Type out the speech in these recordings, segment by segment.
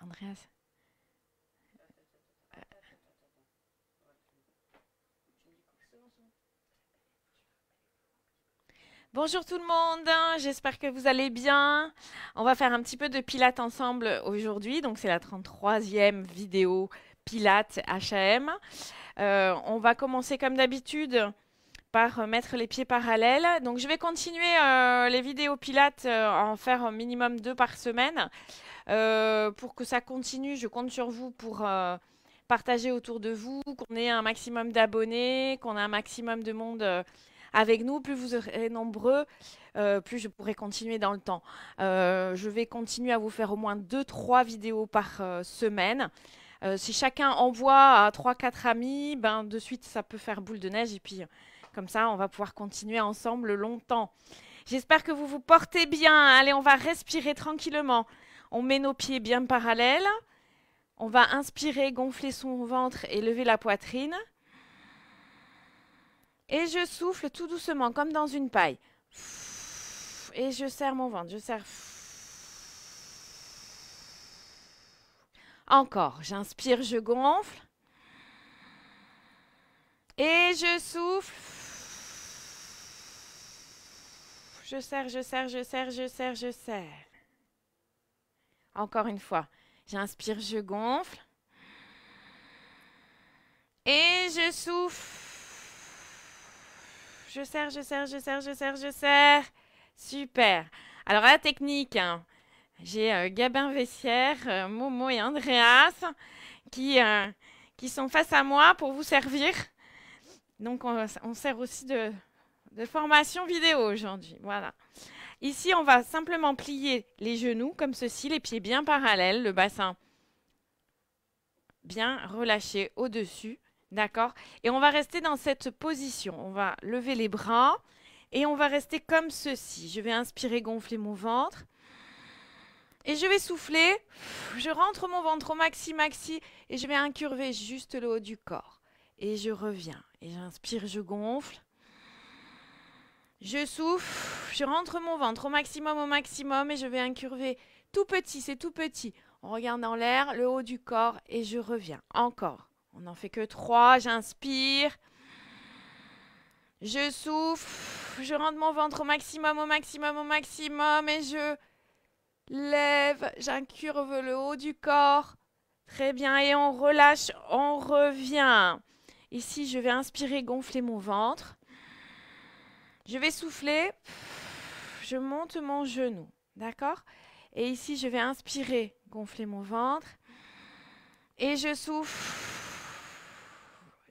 Andreas. Bonjour tout le monde, hein. j'espère que vous allez bien. On va faire un petit peu de pilates ensemble aujourd'hui, donc c'est la 33e vidéo pilates H&M. Euh, on va commencer comme d'habitude mettre les pieds parallèles. Donc je vais continuer euh, les vidéos pilates, euh, en faire un minimum deux par semaine. Euh, pour que ça continue, je compte sur vous pour partager autour de vous, qu'on ait un maximum d'abonnés, qu'on ait un maximum de monde avec nous. Plus vous serez nombreux, plus je pourrai continuer dans le temps. je vais continuer à vous faire au moins deux, trois vidéos par semaine. si chacun envoie à trois quatre amis, ben, de suite, ça peut faire boule de neige. Et puis, comme ça, on va pouvoir continuer ensemble longtemps. J'espère que vous vous portez bien. Allez, on va respirer tranquillement. On met nos pieds bien parallèles. On va inspirer, gonfler son ventre et lever la poitrine. Et je souffle tout doucement, comme dans une paille. Et je serre mon ventre, je serre. Encore, j'inspire, je gonfle. Et je souffle. Je serre, je serre, je serre, je serre, je serre. Encore une fois. J'inspire, je gonfle. Et je souffle. Je serre, je serre, je serre, je serre, je serre. Super. Alors la technique, hein, j'ai euh, Gabin Vessière, euh, Momo et Andreas qui, euh, qui sont face à moi pour vous servir. Donc on sert aussi de, de formation vidéo aujourd'hui. Voilà. Ici, on va simplement plier les genoux comme ceci, les pieds bien parallèles, le bassin bien relâché au-dessus. D'accord Et on va rester dans cette position. On va lever les bras et on va rester comme ceci. Je vais inspirer, gonfler mon ventre. Et je vais souffler. Je rentre mon ventre au maxi, maxi. Et je vais incurver juste le haut du corps. Et je reviens. Et j'inspire, je gonfle. Je souffle, je rentre mon ventre au maximum, au maximum et je vais incurver tout petit, c'est tout petit. On regarde en l'air, le haut du corps et je reviens. Encore. On n'en fait que trois. J'inspire. Je souffle. Je rentre mon ventre au maximum, au maximum, au maximum et je lève. J'incurve le haut du corps. Très bien. Et on relâche. On revient. Ici, je vais inspirer, gonfler mon ventre. Je vais souffler. Je monte mon genou. D'accord Et ici, je vais inspirer, gonfler mon ventre. Et je souffle.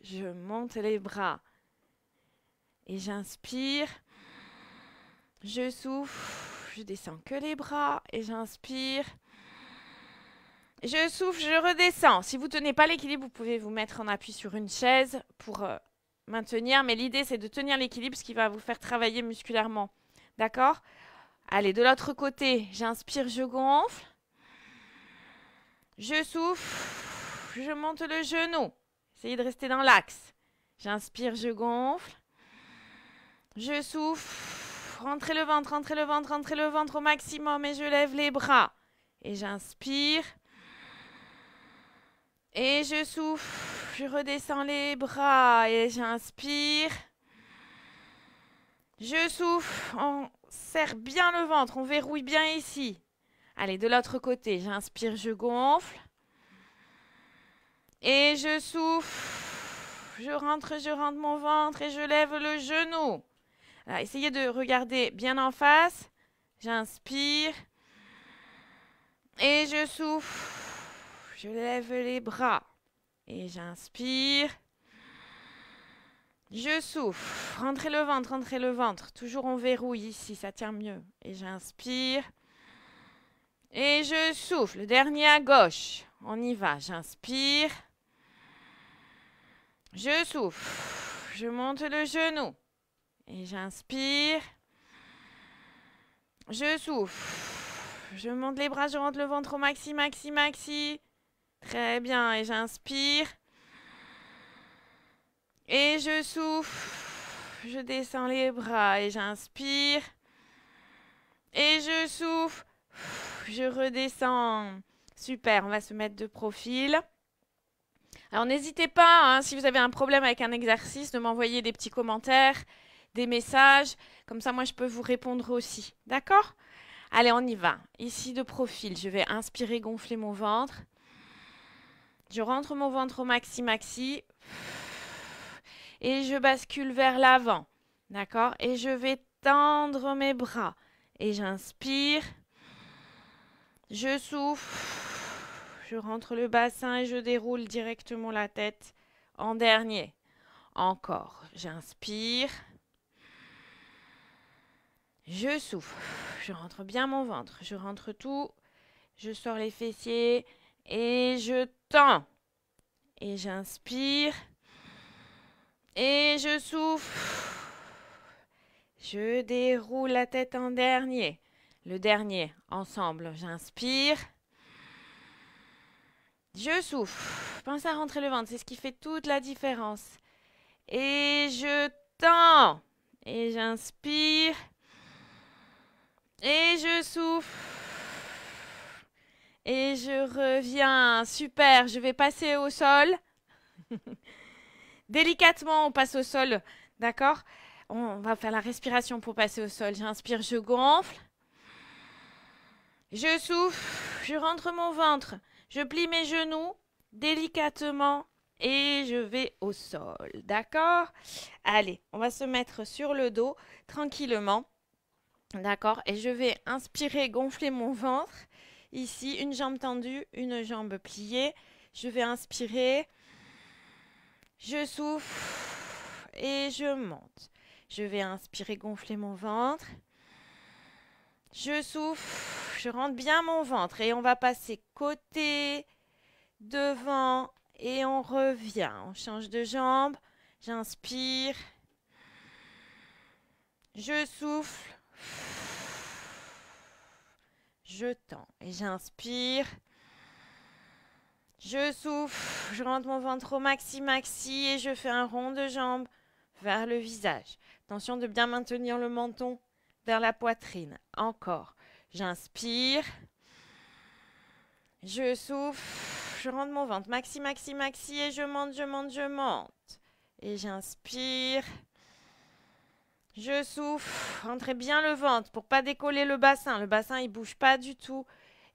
Je monte les bras. Et j'inspire. Je souffle. Je descends que les bras. Et j'inspire. Je souffle, je redescends. Si vous ne tenez pas l'équilibre, vous pouvez vous mettre en appui sur une chaise pour euh, maintenir, mais l'idée c'est de tenir l'équilibre, ce qui va vous faire travailler musculairement. D'accord Allez, de l'autre côté, j'inspire, je gonfle. Je souffle, je monte le genou. Essayez de rester dans l'axe. J'inspire, je gonfle. Je souffle. Rentrez le ventre, rentrez le ventre, rentrez le ventre au maximum et je lève les bras. Et j'inspire. Et je souffle je redescends les bras et j'inspire. Je souffle, on serre bien le ventre, on verrouille bien ici. Allez, de l'autre côté, j'inspire, je gonfle. Et je souffle, je rentre, je rentre mon ventre et je lève le genou. essayez de regarder bien en face. J'inspire. Et je souffle, je lève les bras. Et j'inspire. Je souffle. Rentrez le ventre, rentrez le ventre. Toujours on verrouille ici, ça tient mieux. Et j'inspire. Et je souffle. Le Dernier à gauche. On y va. J'inspire. Je souffle. Je monte le genou. Et j'inspire. Je souffle. Je monte les bras, je rentre le ventre au maxi, maxi, maxi. Très bien, et j'inspire. Et je souffle. Je descends les bras et j'inspire. Et je souffle. Je redescends. Super, on va se mettre de profil. Alors n'hésitez pas, hein, si vous avez un problème avec un exercice, de m'envoyer des petits commentaires, des messages. Comme ça, moi, je peux vous répondre aussi. D'accord Allez, on y va. Ici, de profil, je vais inspirer, gonfler mon ventre. Je rentre mon ventre au maxi-maxi. Et je bascule vers l'avant. D'accord Et je vais tendre mes bras. Et j'inspire. Je souffle. Je rentre le bassin et je déroule directement la tête en dernier. Encore. J'inspire. Je souffle. Je rentre bien mon ventre. Je rentre tout. Je sors les fessiers. Et je tends. Et j'inspire. Et je souffle. Je déroule la tête en dernier. Le dernier, ensemble. J'inspire. Je souffle. Pense à rentrer le ventre. C'est ce qui fait toute la différence. Et je tends. Et j'inspire. Et je souffle. Et je reviens. Super, je vais passer au sol. Délicatement, on passe au sol. D'accord On va faire la respiration pour passer au sol. J'inspire, je gonfle. Je souffle, je rentre mon ventre. Je plie mes genoux délicatement et je vais au sol. D'accord Allez, on va se mettre sur le dos tranquillement. D'accord Et je vais inspirer, gonfler mon ventre. Ici, une jambe tendue, une jambe pliée. Je vais inspirer. Je souffle et je monte. Je vais inspirer, gonfler mon ventre. Je souffle, je rentre bien mon ventre et on va passer côté, devant et on revient. On change de jambe. J'inspire. Je souffle. Je tends et j'inspire. Je souffle, je rentre mon ventre au maxi maxi et je fais un rond de jambes vers le visage. Attention de bien maintenir le menton vers la poitrine. Encore. J'inspire. Je souffle, je rentre mon ventre maxi maxi maxi et je monte, je monte, je monte. Et j'inspire. Je souffle. Rentrez bien le ventre pour pas décoller le bassin. Le bassin, il bouge pas du tout.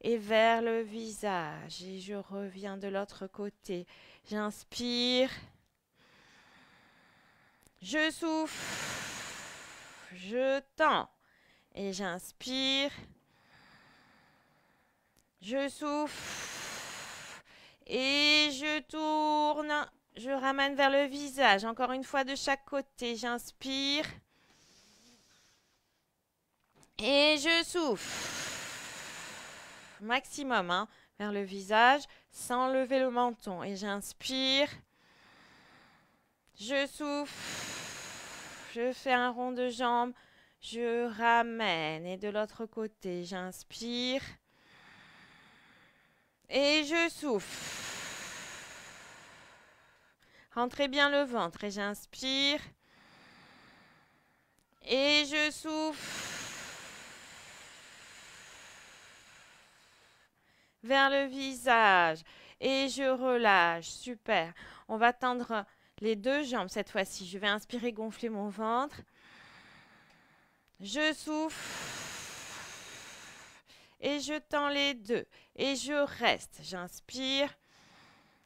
Et vers le visage. Et je reviens de l'autre côté. J'inspire. Je souffle. Je tends. Et j'inspire. Je souffle. Et je tourne. Je ramène vers le visage. Encore une fois de chaque côté. J'inspire. Et je souffle maximum hein, vers le visage sans lever le menton. Et j'inspire. Je souffle. Je fais un rond de jambe. Je ramène. Et de l'autre côté, j'inspire. Et je souffle. Rentrez bien le ventre et j'inspire. Et je souffle. vers le visage. Et je relâche. Super. On va tendre les deux jambes cette fois-ci. Je vais inspirer, gonfler mon ventre. Je souffle. Et je tends les deux. Et je reste. J'inspire.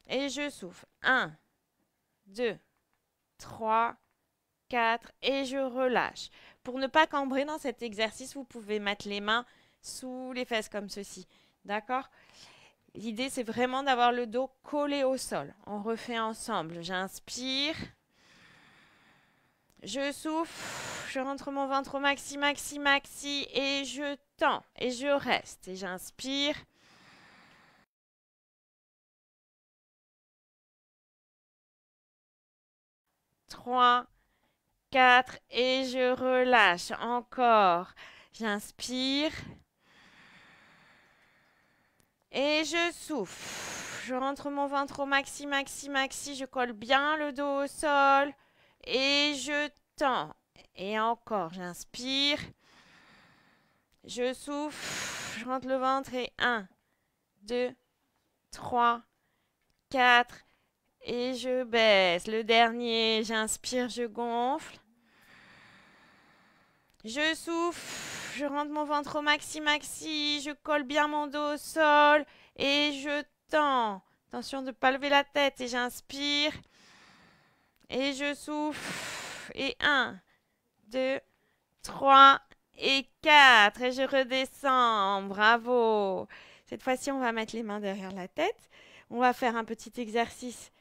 Et je souffle. Un, deux, trois, quatre. Et je relâche. Pour ne pas cambrer dans cet exercice, vous pouvez mettre les mains sous les fesses comme ceci. D'accord L'idée, c'est vraiment d'avoir le dos collé au sol. On refait ensemble. J'inspire. Je souffle. Je rentre mon ventre au maxi, maxi, maxi. Et je tends. Et je reste. Et j'inspire. Trois. quatre. et je relâche encore. J'inspire. Et je souffle. Je rentre mon ventre au maxi, maxi, maxi. Je colle bien le dos au sol. Et je tends. Et encore, j'inspire. Je souffle. Je rentre le ventre et 1, 2, 3, 4. Et je baisse. Le dernier, j'inspire, je gonfle. Je souffle, je rentre mon ventre au maxi maxi, je colle bien mon dos au sol et je tends. Attention de ne pas lever la tête et j'inspire. Et je souffle. Et 1, 2, 3 et 4. Et je redescends. Bravo. Cette fois-ci, on va mettre les mains derrière la tête. On va faire un petit exercice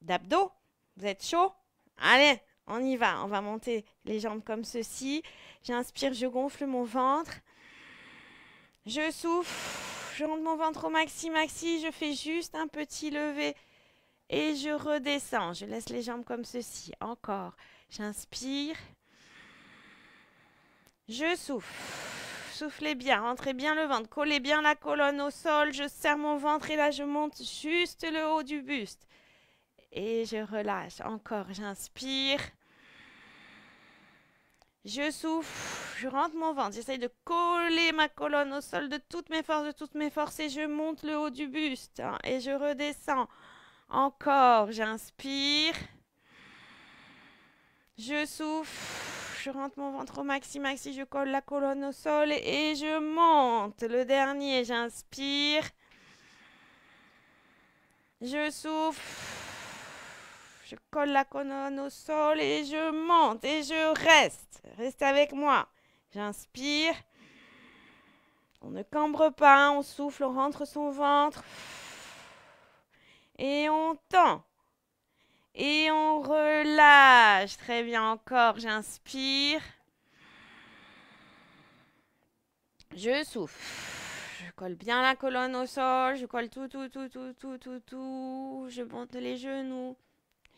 d'abdos. Vous êtes chaud Allez, on y va, on va monter les jambes comme ceci. J'inspire, je gonfle mon ventre. Je souffle, je rentre mon ventre au maxi maxi, je fais juste un petit lever et je redescends. Je laisse les jambes comme ceci. Encore. J'inspire. Je souffle. Soufflez bien, rentrez bien le ventre, collez bien la colonne au sol, je serre mon ventre et là je monte juste le haut du buste. Et je relâche. Encore, j'inspire. Je souffle. Je rentre mon ventre. J'essaye de coller ma colonne au sol de toutes mes forces, de toutes mes forces. Et je monte le haut du buste. Hein, et je redescends. Encore, j'inspire. Je souffle. Je rentre mon ventre au maxi, maxi. Je colle la colonne au sol et je monte. Le dernier, j'inspire. Je souffle. Je colle la colonne au sol et je monte et je reste. Reste avec moi. J'inspire. On ne cambre pas, on souffle, on rentre son ventre. Et on tend. Et on relâche. Très bien encore. J'inspire. Je souffle. Je colle bien la colonne au sol. Je colle tout, tout, tout, tout, tout, tout, tout. Je monte les genoux.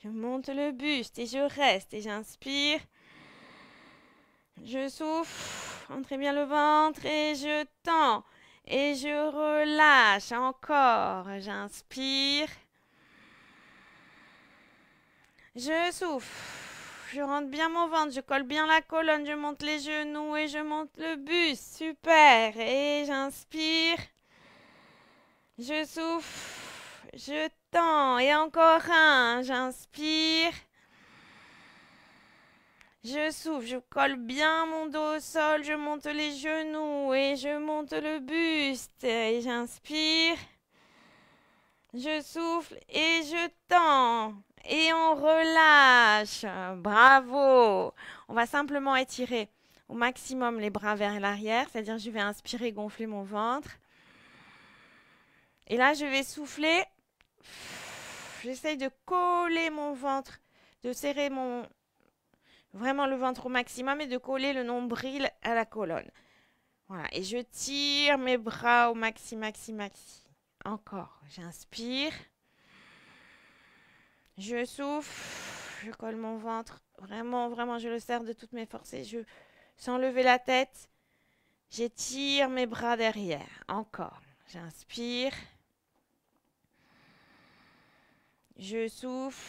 Je monte le buste et je reste et j'inspire. Je souffle, entrez bien le ventre et je tends et je relâche encore. J'inspire. Je souffle. Je rentre bien mon ventre, je colle bien la colonne, je monte les genoux et je monte le buste. Super. Et j'inspire. Je souffle. Je et encore un. J'inspire. Je souffle, je colle bien mon dos au sol, je monte les genoux et je monte le buste. Et j'inspire. Je souffle et je tends. Et on relâche. Bravo. On va simplement étirer au maximum les bras vers l'arrière, c'est-à-dire je vais inspirer, gonfler mon ventre. Et là, je vais souffler J'essaye de coller mon ventre, de serrer mon... Vraiment le ventre au maximum et de coller le nombril à la colonne. Voilà, et je tire mes bras au maxi, maxi, maxi. Encore, j'inspire. Je souffle, je colle mon ventre. Vraiment, vraiment, je le serre de toutes mes forces. Et je, sans lever la tête, j'étire mes bras derrière. Encore, j'inspire. Je souffle.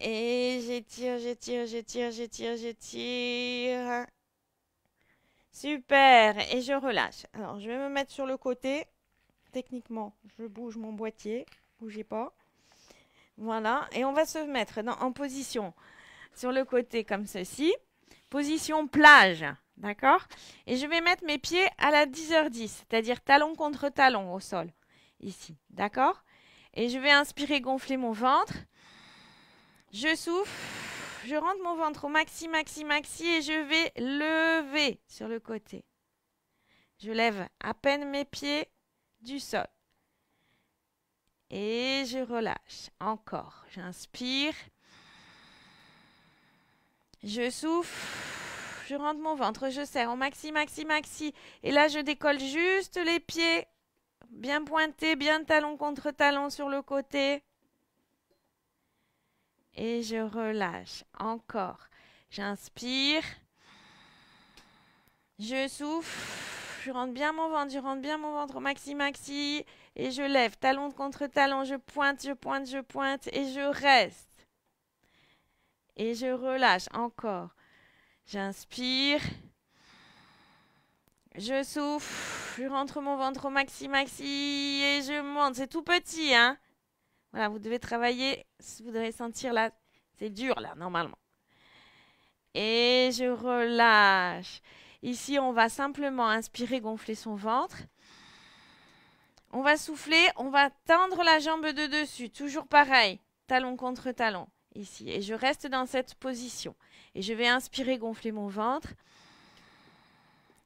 Et j'étire, j'étire, j'étire, j'étire, j'étire. Super. Et je relâche. Alors, je vais me mettre sur le côté. Techniquement, je bouge mon boîtier. Bougez pas. Voilà. Et on va se mettre en position sur le côté comme ceci. Position plage. D'accord Et je vais mettre mes pieds à la 10h10, c'est-à-dire talon contre talon au sol ici. D'accord Et je vais inspirer, gonfler mon ventre. Je souffle. Je rentre mon ventre au maxi, maxi, maxi et je vais lever sur le côté. Je lève à peine mes pieds du sol. Et je relâche. Encore. J'inspire. Je souffle. Je rentre mon ventre. Je serre au maxi, maxi, maxi. Et là, je décolle juste les pieds Bien pointé, bien talon contre talon sur le côté. Et je relâche. Encore. J'inspire. Je souffle. Je rentre bien mon ventre. Je rentre bien mon ventre. au Maxi, maxi. Et je lève. Talon contre talon. Je pointe, je pointe, je pointe. Et je reste. Et je relâche. Encore. J'inspire. Je souffle. Je rentre mon ventre au maxi maxi et je monte. C'est tout petit, hein. Voilà, vous devez travailler, vous devez sentir là, c'est dur là, normalement. Et je relâche. Ici, on va simplement inspirer, gonfler son ventre. On va souffler, on va tendre la jambe de dessus, toujours pareil, talon contre talon, ici. Et je reste dans cette position. Et je vais inspirer, gonfler mon ventre.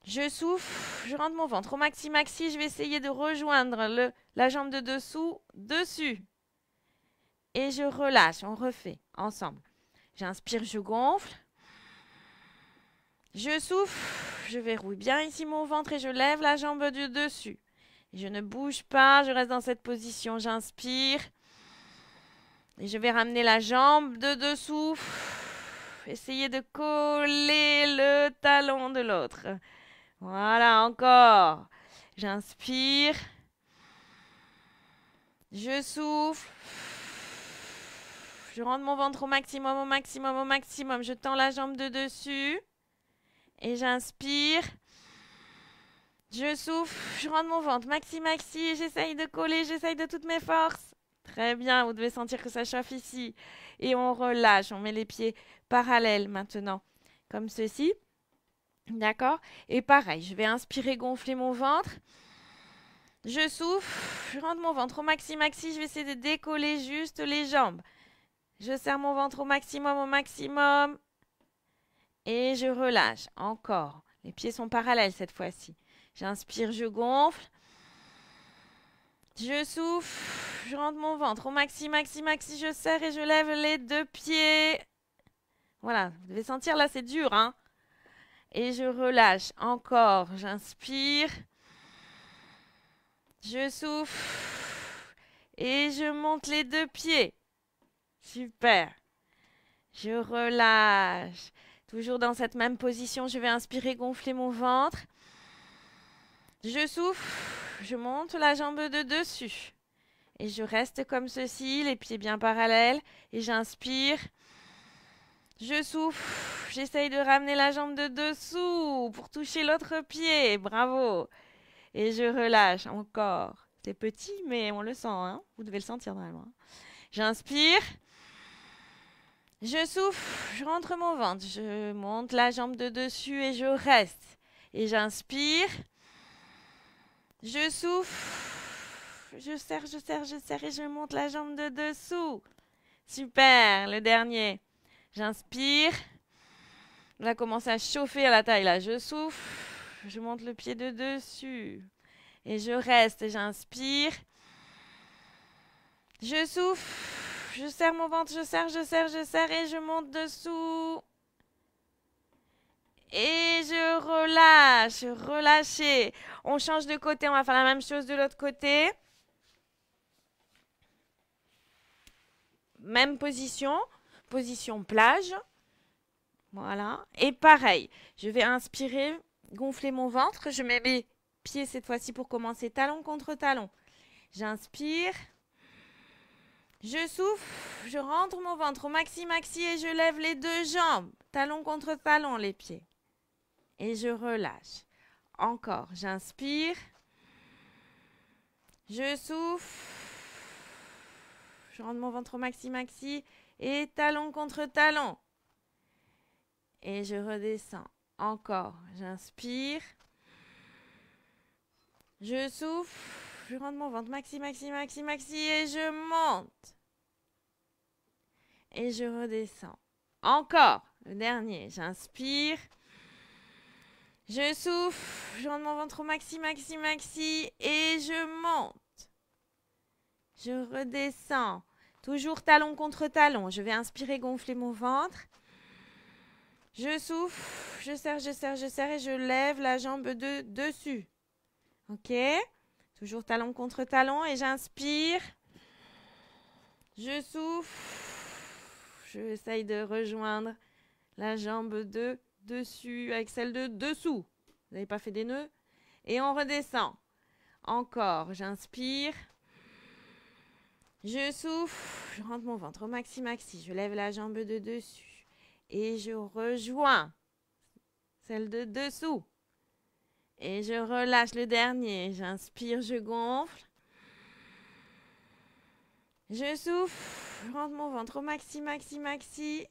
Je souffle, je rentre mon ventre au maxi maxi, je vais essayer de rejoindre le, la jambe de dessous, dessus. Et je relâche, on refait ensemble. J'inspire, je gonfle. Je souffle, je verrouille bien ici mon ventre et je lève la jambe du dessus. je ne bouge pas, je reste dans cette position, j'inspire. Et je vais ramener la jambe de dessous. Essayez de coller le talon de l'autre. Voilà, encore. J'inspire. Je souffle. Je rentre mon ventre au maximum, au maximum, au maximum. Je tends la jambe de dessus. Et j'inspire. Je souffle. Je rentre mon ventre. Maxi, maxi. J'essaye de coller. J'essaye de toutes mes forces. Très bien. Vous devez sentir que ça chauffe ici. Et on relâche. On met les pieds parallèles maintenant. Comme ceci. D'accord Et pareil, je vais inspirer, gonfler mon ventre. Je souffle, je rentre mon ventre au maxi maxi, je vais essayer de décoller juste les jambes. Je serre mon ventre au maximum, au maximum. Et je relâche, encore. Les pieds sont parallèles cette fois-ci. J'inspire, je gonfle. Je souffle, je rentre mon ventre au maxi maxi maxi, je serre et je lève les deux pieds. Voilà, vous devez sentir là c'est dur, hein et je relâche encore. J'inspire. Je souffle. Et je monte les deux pieds. Super. Je relâche. Toujours dans cette même position, je vais inspirer, gonfler mon ventre. Je souffle. Je monte la jambe de dessus. Et je reste comme ceci, les pieds bien parallèles. Et j'inspire. Je souffle, j'essaye de ramener la jambe de dessous pour toucher l'autre pied, bravo. Et je relâche encore. C'est petit, mais on le sent, hein Vous devez le sentir normalement. J'inspire. Je souffle, je rentre mon ventre, je monte la jambe de dessus et je reste. Et j'inspire. Je souffle, je serre, je serre, je serre et je monte la jambe de dessous. Super, le dernier. J'inspire. Là, commence à chauffer à la taille. Là, je souffle. Je monte le pied de dessus. Et je reste. j'inspire. Je souffle. Je serre mon ventre. Je serre, je serre, je serre. Et je monte dessous. Et je relâche. Relâchez. On change de côté. On va faire la même chose de l'autre côté. Même position position plage. Voilà. Et pareil, je vais inspirer, gonfler mon ventre. Je mets mes pieds cette fois-ci pour commencer, talon contre talon. J'inspire. Je souffle, je rentre mon ventre au maxi maxi et je lève les deux jambes, talon contre talon les pieds. Et je relâche. Encore, j'inspire. Je souffle. Je rentre mon ventre au maxi maxi et talon contre talon. Et je redescends. Encore. J'inspire. Je souffle. Je rentre mon ventre. Maxi, maxi, maxi, maxi. Et je monte. Et je redescends. Encore. Le dernier. J'inspire. Je souffle. Je rentre mon ventre au maxi, maxi, maxi. Et je monte. Je redescends. Toujours talon contre talon. Je vais inspirer, gonfler mon ventre. Je souffle, je serre, je serre, je serre et je lève la jambe de dessus. Ok Toujours talon contre talon et j'inspire. Je souffle. Je de rejoindre la jambe de dessus avec celle de dessous. Vous n'avez pas fait des nœuds Et on redescend. Encore, j'inspire. Je souffle, je rentre mon ventre au maxi maxi, je lève la jambe de dessus et je rejoins celle de dessous. Et je relâche le dernier, j'inspire, je gonfle. Je souffle, je rentre mon ventre au maxi maxi maxi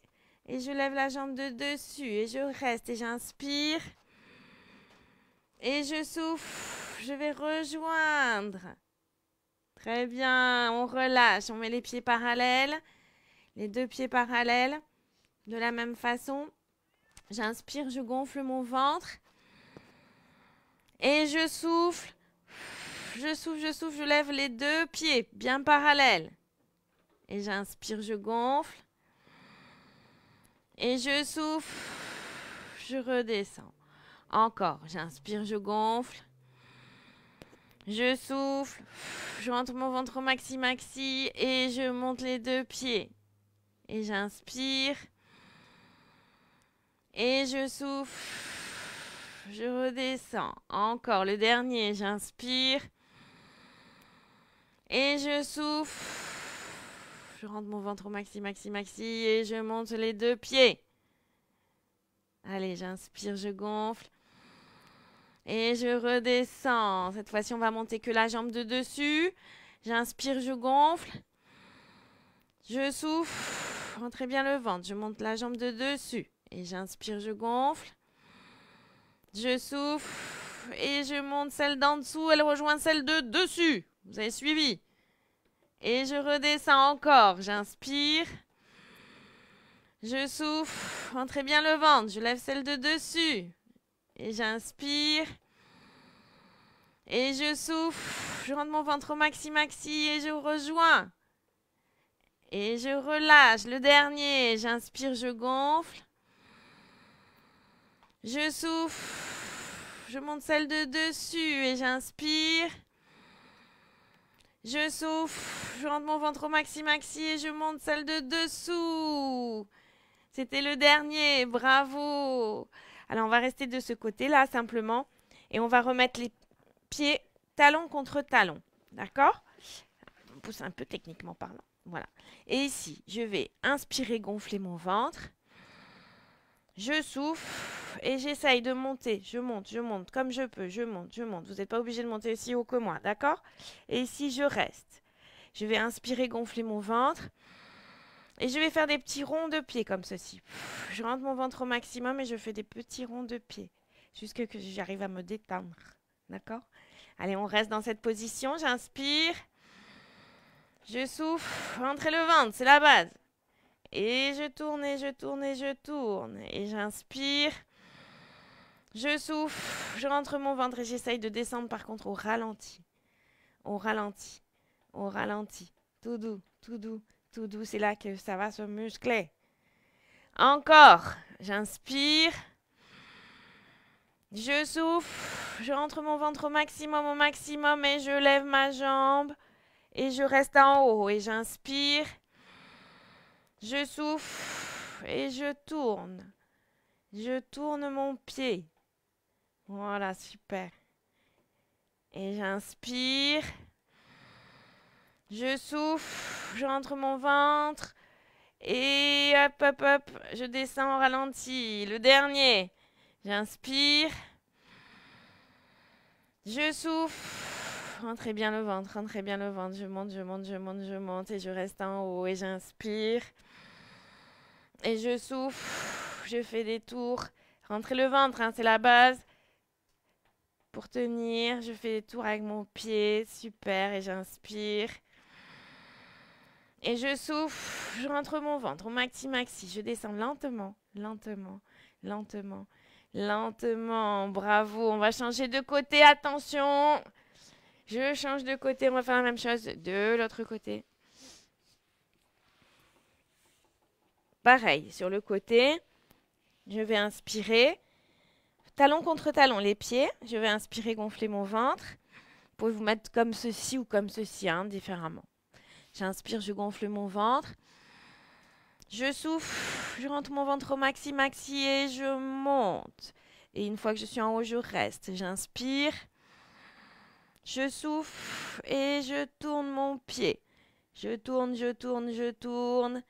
et je lève la jambe de dessus et je reste et j'inspire. Et je souffle, je vais rejoindre. Très bien, on relâche, on met les pieds parallèles, les deux pieds parallèles, de la même façon. J'inspire, je gonfle mon ventre. Et je souffle, je souffle, je souffle, je lève les deux pieds bien parallèles. Et j'inspire, je gonfle. Et je souffle, je redescends. Encore, j'inspire, je gonfle. Je souffle, je rentre mon ventre au maxi-maxi et je monte les deux pieds. Et j'inspire. Et je souffle, je redescends. Encore le dernier, j'inspire. Et je souffle. Je rentre mon ventre au maxi, maxi, maxi et je monte les deux pieds. Allez, j'inspire, je gonfle. Et je redescends. Cette fois-ci, on va monter que la jambe de dessus. J'inspire, je gonfle. Je souffle. Entrez bien le ventre. Je monte la jambe de dessus. Et j'inspire, je gonfle. Je souffle. Et je monte celle d'en dessous. Elle rejoint celle de dessus. Vous avez suivi. Et je redescends encore. J'inspire. Je souffle. Entrez bien le ventre. Je lève celle de dessus. Et j'inspire. Et je souffle. Je rentre mon ventre au maxi maxi et je rejoins. Et je relâche. Le dernier. J'inspire, je gonfle. Je souffle. Je monte celle de dessus et j'inspire. Je souffle. Je rentre mon ventre au maxi maxi et je monte celle de dessous. C'était le dernier. Bravo. Alors on va rester de ce côté-là simplement et on va remettre les pieds talon contre talon. D'accord On pousse un peu techniquement parlant. Voilà. Et ici, je vais inspirer, gonfler mon ventre. Je souffle et j'essaye de monter. Je monte, je monte comme je peux. Je monte, je monte. Vous n'êtes pas obligé de monter aussi haut que moi, d'accord Et ici, je reste. Je vais inspirer, gonfler mon ventre. Et je vais faire des petits ronds de pied comme ceci. Je rentre mon ventre au maximum et je fais des petits ronds de pied. ce que j'arrive à me détendre. D'accord Allez, on reste dans cette position. J'inspire. Je souffle. Rentrez le ventre, c'est la base. Et je tourne et je tourne et je tourne. Et j'inspire. Je souffle. Je rentre mon ventre et j'essaye de descendre par contre au ralenti. Au ralenti. Au ralenti. Tout doux, tout doux, tout doux, c'est là que ça va se muscler. Encore. J'inspire. Je souffle. Je rentre mon ventre au maximum, au maximum et je lève ma jambe. Et je reste en haut et j'inspire. Je souffle et je tourne. Je tourne mon pied. Voilà, super. Et j'inspire. Je souffle, je rentre mon ventre. Et hop, hop, hop, je descends en ralenti. Le dernier. J'inspire. Je souffle. Rentrez bien le ventre, rentrez bien le ventre. Je monte, je monte, je monte, je monte. Et je reste en haut. Et j'inspire. Et je souffle. Je fais des tours. Rentrez le ventre, hein, c'est la base. Pour tenir, je fais des tours avec mon pied. Super. Et j'inspire. Et je souffle, je rentre mon ventre, maxi maxi, je descends lentement, lentement, lentement, lentement. Bravo, on va changer de côté, attention. Je change de côté, on va faire la même chose de l'autre côté. Pareil, sur le côté, je vais inspirer. Talon contre talon, les pieds. Je vais inspirer, gonfler mon ventre. Vous pouvez vous mettre comme ceci ou comme ceci, hein, différemment. J'inspire, je gonfle mon ventre. Je souffle, je rentre mon ventre au maxi, maxi et je monte. Et une fois que je suis en haut, je reste. J'inspire, je souffle et je tourne mon pied. Je tourne, je tourne, je tourne.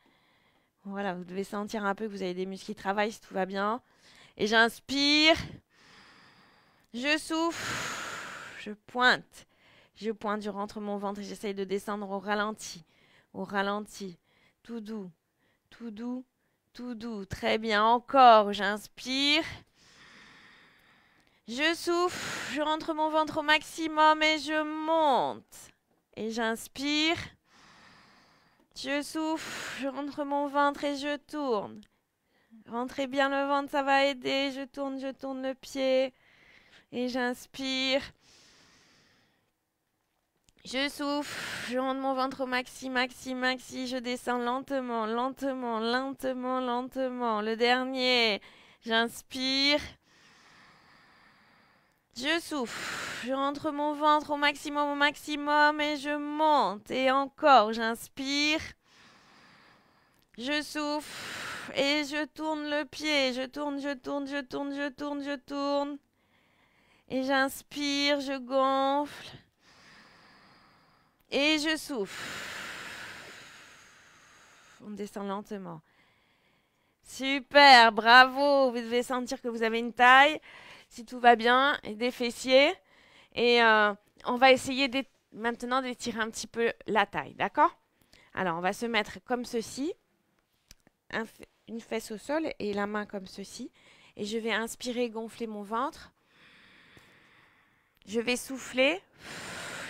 Voilà, vous devez sentir un peu que vous avez des muscles qui travaillent si tout va bien. Et j'inspire, je souffle, je pointe. Je pointe, je rentre mon ventre et j'essaye de descendre au ralenti. Au ralenti. Tout doux. Tout doux. Tout doux. Très bien. Encore. J'inspire. Je souffle. Je rentre mon ventre au maximum et je monte. Et j'inspire. Je souffle. Je rentre mon ventre et je tourne. Rentrez bien le ventre, ça va aider. Je tourne, je tourne le pied. Et j'inspire. Je souffle, je rentre mon ventre au maxi, maxi, maxi. Je descends lentement, lentement, lentement, lentement. Le dernier, j'inspire. Je souffle, je rentre mon ventre au maximum, au maximum et je monte. Et encore, j'inspire. Je souffle et je tourne le pied. Je tourne, je tourne, je tourne, je tourne, je tourne. Et j'inspire, je gonfle. Et je souffle. On descend lentement. Super, bravo. Vous devez sentir que vous avez une taille, si tout va bien, et des fessiers. Et euh, on va essayer maintenant d'étirer un petit peu la taille, d'accord Alors, on va se mettre comme ceci, une fesse au sol et la main comme ceci. Et je vais inspirer, gonfler mon ventre. Je vais souffler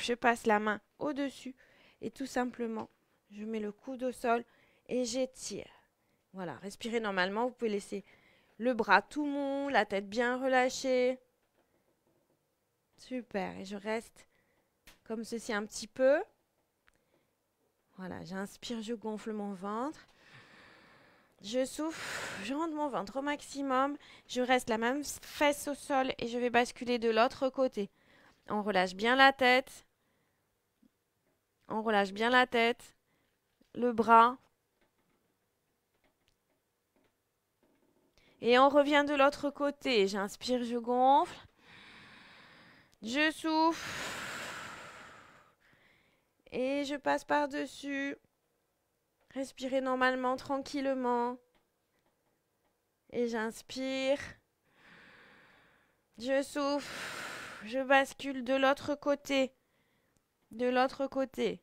je passe la main au-dessus et tout simplement, je mets le coude au sol et j'étire. Voilà, respirez normalement, vous pouvez laisser le bras tout mou, la tête bien relâchée. Super, et je reste comme ceci un petit peu. Voilà, j'inspire, je gonfle mon ventre. Je souffle, je rentre mon ventre au maximum. Je reste la même fesse au sol et je vais basculer de l'autre côté. On relâche bien la tête. On relâche bien la tête, le bras. Et on revient de l'autre côté. J'inspire, je gonfle. Je souffle. Et je passe par-dessus. Respirez normalement, tranquillement. Et j'inspire. Je souffle. Je bascule de l'autre côté de l'autre côté.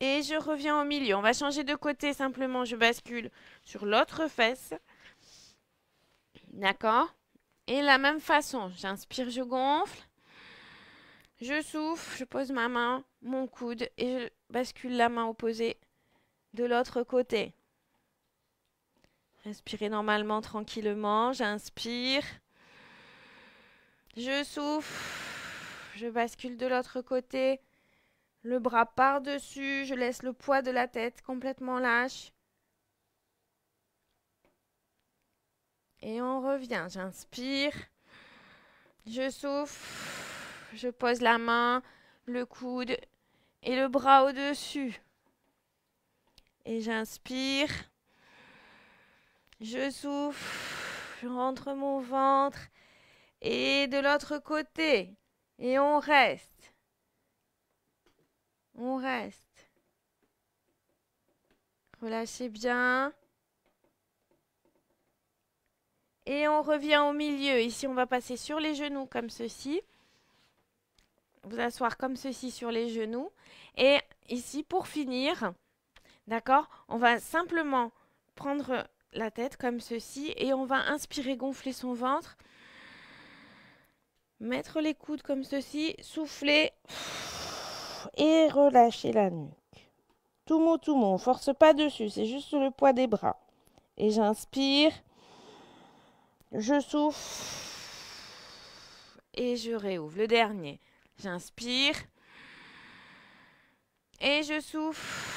Et je reviens au milieu. On va changer de côté simplement. Je bascule sur l'autre fesse. D'accord Et la même façon, j'inspire, je gonfle. Je souffle, je pose ma main, mon coude et je bascule la main opposée de l'autre côté. Respirez normalement, tranquillement. J'inspire. Je souffle, je bascule de l'autre côté, le bras par-dessus, je laisse le poids de la tête complètement lâche. Et on revient, j'inspire, je souffle, je pose la main, le coude et le bras au-dessus. Et j'inspire, je souffle, je rentre mon ventre et de l'autre côté. Et on reste. On reste. Relâchez bien. Et on revient au milieu. Ici, on va passer sur les genoux comme ceci. Vous asseoir comme ceci sur les genoux. Et ici, pour finir, d'accord, on va simplement prendre la tête comme ceci et on va inspirer, gonfler son ventre. Mettre les coudes comme ceci, souffler et relâcher la nuque. Tout mot, tout mot, on force pas dessus, c'est juste le poids des bras. Et j'inspire, je souffle et je réouvre. Le dernier, j'inspire et je souffle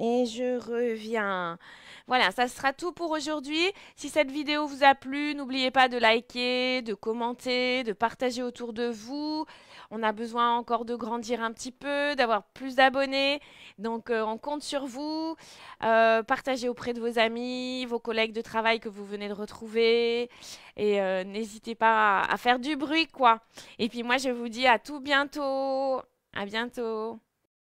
et je reviens. Voilà, ça sera tout pour aujourd'hui. Si cette vidéo vous a plu, n'oubliez pas de liker, de commenter, de partager autour de vous. On a besoin encore de grandir un petit peu, d'avoir plus d'abonnés. Donc euh, on compte sur vous. Euh, partagez auprès de vos amis, vos collègues de travail que vous venez de retrouver. Et euh, n'hésitez pas à, à faire du bruit, quoi. Et puis moi, je vous dis à tout bientôt. À bientôt.